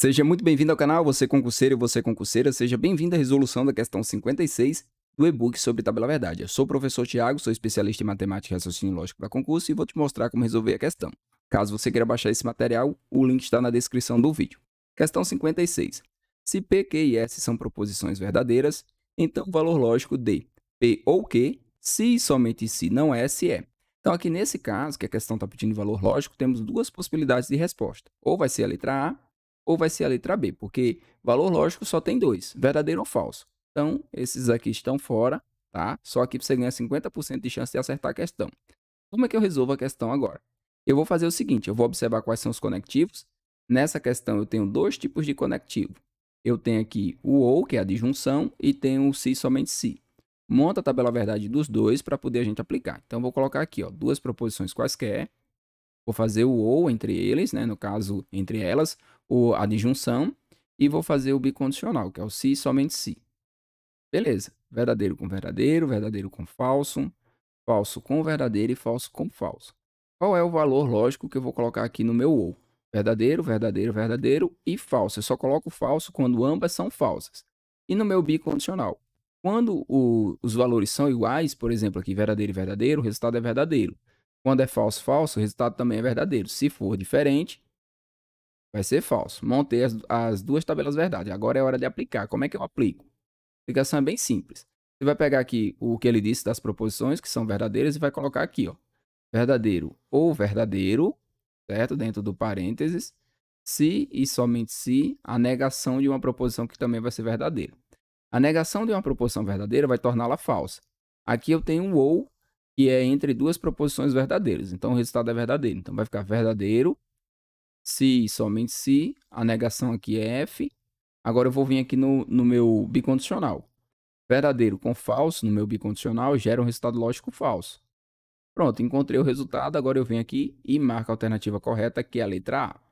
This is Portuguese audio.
Seja muito bem-vindo ao canal, você concurseiro e você concurseira, seja bem-vindo à resolução da questão 56 do e-book sobre Tabela Verdade. Eu sou o professor Tiago, sou especialista em matemática e raciocínio lógico para concurso e vou te mostrar como resolver a questão. Caso você queira baixar esse material, o link está na descrição do vídeo. Questão 56. Se P, Q e S são proposições verdadeiras, então o valor lógico de P ou Q, se e somente se não é, se é. Então, aqui nesse caso, que a questão está pedindo valor lógico, temos duas possibilidades de resposta. Ou vai ser a letra A, ou vai ser a letra B, porque valor lógico só tem dois, verdadeiro ou falso. Então, esses aqui estão fora, tá? Só que você ganha 50% de chance de acertar a questão. Como é que eu resolvo a questão agora? Eu vou fazer o seguinte, eu vou observar quais são os conectivos. Nessa questão eu tenho dois tipos de conectivo. Eu tenho aqui o ou, que é a disjunção, e tenho o se somente se. Monta a tabela verdade dos dois para poder a gente aplicar. Então, eu vou colocar aqui ó, duas proposições quaisquer Vou fazer o ou entre eles, né? no caso, entre elas, ou a disjunção, e vou fazer o bicondicional, que é o se si, somente se. Si. Beleza. Verdadeiro com verdadeiro, verdadeiro com falso, falso com verdadeiro e falso com falso. Qual é o valor lógico que eu vou colocar aqui no meu ou? Verdadeiro, verdadeiro, verdadeiro e falso. Eu só coloco falso quando ambas são falsas. E no meu bicondicional, quando o, os valores são iguais, por exemplo, aqui verdadeiro e verdadeiro, o resultado é verdadeiro. Quando é falso, falso, o resultado também é verdadeiro. Se for diferente, vai ser falso. Montei as, as duas tabelas verdade. Agora é hora de aplicar. Como é que eu aplico? A aplicação é bem simples. Você vai pegar aqui o que ele disse das proposições, que são verdadeiras, e vai colocar aqui, ó. Verdadeiro ou verdadeiro, certo? Dentro do parênteses. Se e somente se a negação de uma proposição que também vai ser verdadeira. A negação de uma proposição verdadeira vai torná-la falsa. Aqui eu tenho um ou que é entre duas proposições verdadeiras. Então o resultado é verdadeiro. Então vai ficar verdadeiro se somente se, a negação aqui é F. Agora eu vou vir aqui no, no meu bicondicional. Verdadeiro com falso no meu bicondicional gera um resultado lógico falso. Pronto, encontrei o resultado. Agora eu venho aqui e marco a alternativa correta, que é a letra A.